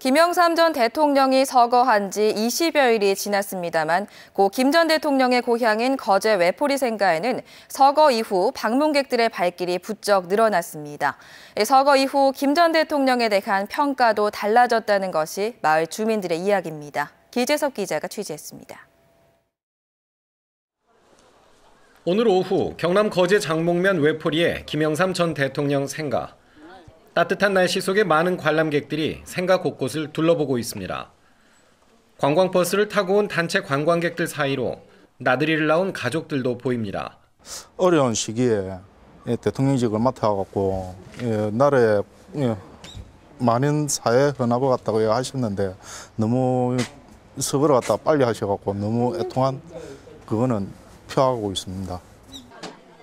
김영삼 전 대통령이 서거한 지 20여일이 지났습니다만 고 김 전 대통령의 고향인 거제 외포리 생가에는 서거 이후 방문객들의 발길이 부쩍 늘어났습니다. 예, 서거 이후 김 전 대통령에 대한 평가도 달라졌다는 것이 마을 주민들의 이야기입니다. 기재석 기자가 취재했습니다. 오늘 오후 경남 거제 장목면 외포리에 김영삼 전 대통령 생가 따뜻한 날씨 속에 많은 관람객들이 생가 곳곳을 둘러보고 있습니다. 관광버스를 타고 온 단체 관광객들 사이로 나들이를 나온 가족들도 보입니다. 어려운 시기에 예, 대통령직을 맡아갖고 예, 나라에 예, 많은 사회 헌납을 갔다고 하셨는데 너무 서버를 갖다 빨리 하셔갖고 너무 애통한 그거는 표하고 있습니다.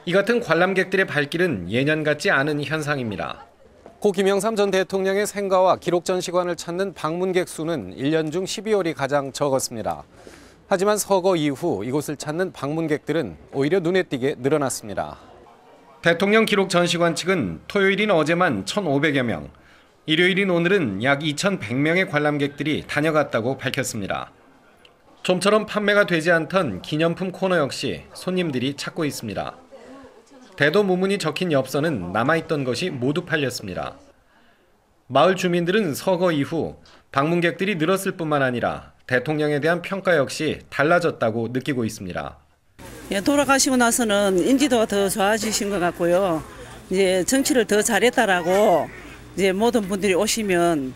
이 같은 관람객들의 발길은 예년 같지 않은 현상입니다. 고 김영삼 전 대통령의 생가와 기록 전시관을 찾는 방문객 수는 1년 중 12월이 가장 적었습니다. 하지만 서거 이후 이곳을 찾는 방문객들은 오히려 눈에 띄게 늘어났습니다. 대통령 기록 전시관 측은 토요일인 어제만 1,500여 명, 일요일인 오늘은 약 2,100명의 관람객들이 다녀갔다고 밝혔습니다. 좀처럼 판매가 되지 않던 기념품 코너 역시 손님들이 찾고 있습니다. 대도 무문이 적힌 엽서는 남아있던 것이 모두 팔렸습니다. 마을 주민들은 서거 이후 방문객들이 늘었을 뿐만 아니라 대통령에 대한 평가 역시 달라졌다고 느끼고 있습니다. 예, 돌아가시고 나서는 인지도가 더 좋아지신 것 같고요. 이제 정치를 더 잘했다라고 이제 모든 분들이 오시면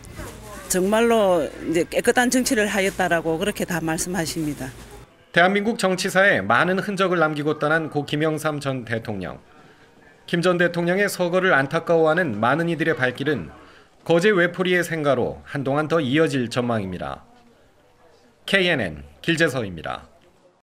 정말로 이제 깨끗한 정치를 하였다라고 그렇게 다 말씀하십니다. 대한민국 정치사에 많은 흔적을 남기고 떠난 고 김영삼 전 대통령. 김전 대통령의 서거를 안타까워하는 많은 이들의 발길은 거제 외포리의 생가로 한동안 더 이어질 전망입니다. KNN 길재서입니다.